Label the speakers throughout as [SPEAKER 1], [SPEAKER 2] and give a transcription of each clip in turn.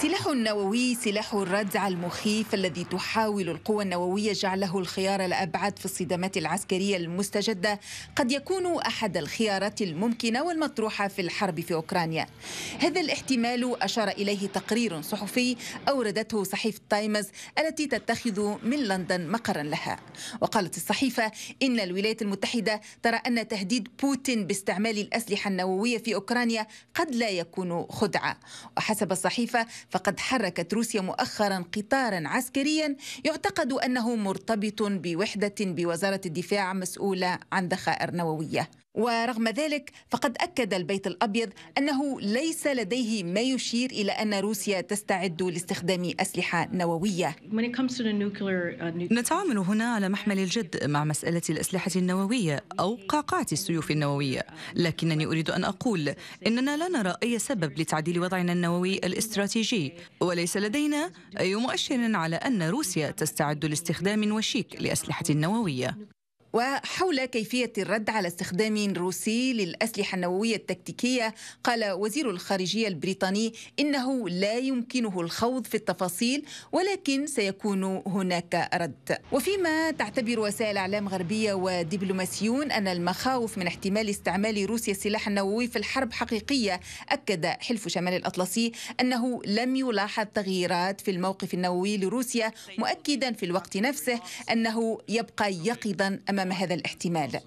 [SPEAKER 1] السلاح النووي سلاح الردع المخيف الذي تحاول القوى النووية جعله الخيار الأبعد في الصدامات العسكرية المستجدة قد يكون أحد الخيارات الممكنة والمطروحة في الحرب في أوكرانيا هذا الاحتمال أشار إليه تقرير صحفي أوردته صحيفة تايمز التي تتخذ من لندن مقرا لها وقالت الصحيفة إن الولايات المتحدة ترى أن تهديد بوتين باستعمال الأسلحة النووية في أوكرانيا قد لا يكون خدعة وحسب الصحيفة فقد حركت روسيا مؤخرا قطارا عسكريا يعتقد انه مرتبط بوحده بوزاره الدفاع مسؤوله عن ذخائر نوويه ورغم ذلك فقد اكد البيت الابيض انه ليس لديه ما يشير الى ان روسيا تستعد لاستخدام اسلحه نوويه.
[SPEAKER 2] Uh, نتعامل هنا على محمل الجد مع مساله الاسلحه النوويه او قاقعه السيوف النوويه، لكنني اريد ان اقول اننا لا نرى اي سبب لتعديل وضعنا النووي الاستراتيجي الخارجي وليس لدينا أي مؤشر على أن روسيا تستعد لاستخدام وشيك لأسلحة نووية
[SPEAKER 1] وحول كيفية الرد على استخدام روسي للأسلحة النووية التكتيكية قال وزير الخارجية البريطاني إنه لا يمكنه الخوض في التفاصيل ولكن سيكون هناك رد وفيما تعتبر وسائل أعلام غربية ودبلوماسيون أن المخاوف من احتمال استعمال روسيا السلاح النووي في الحرب حقيقية أكد حلف شمال الأطلسي أنه لم يلاحظ تغييرات في الموقف النووي لروسيا مؤكدا في الوقت نفسه أنه يبقى يقظا أمام أمام هذا الاحتمال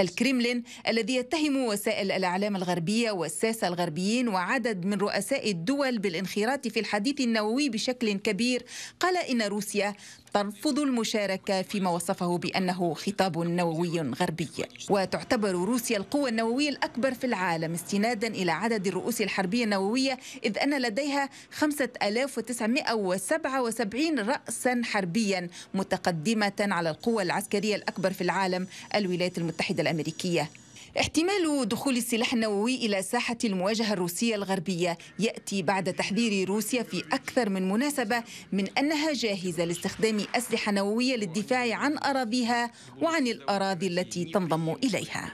[SPEAKER 1] الكريملين الذي يتهم وسائل الإعلام الغربية والساسة الغربيين وعدد من رؤساء الدول بالانخراط في الحديث النووي بشكل كبير قال إن روسيا ترفض المشاركة فيما وصفه بأنه خطاب نووي غربي وتعتبر روسيا القوة النووية الأكبر في العالم استنادا إلى عدد الرؤوس الحربية النووية إذ أن لديها 5977 رأسا حربيا متقدمة على القوة العسكرية الأكبر في العالم الولايات المتحدة الأمريكية احتمال دخول السلاح النووي إلى ساحة المواجهة الروسية الغربية يأتي بعد تحذير روسيا في أكثر من مناسبة من أنها جاهزة لاستخدام أسلحة نووية للدفاع عن أراضيها وعن الأراضي التي تنضم إليها.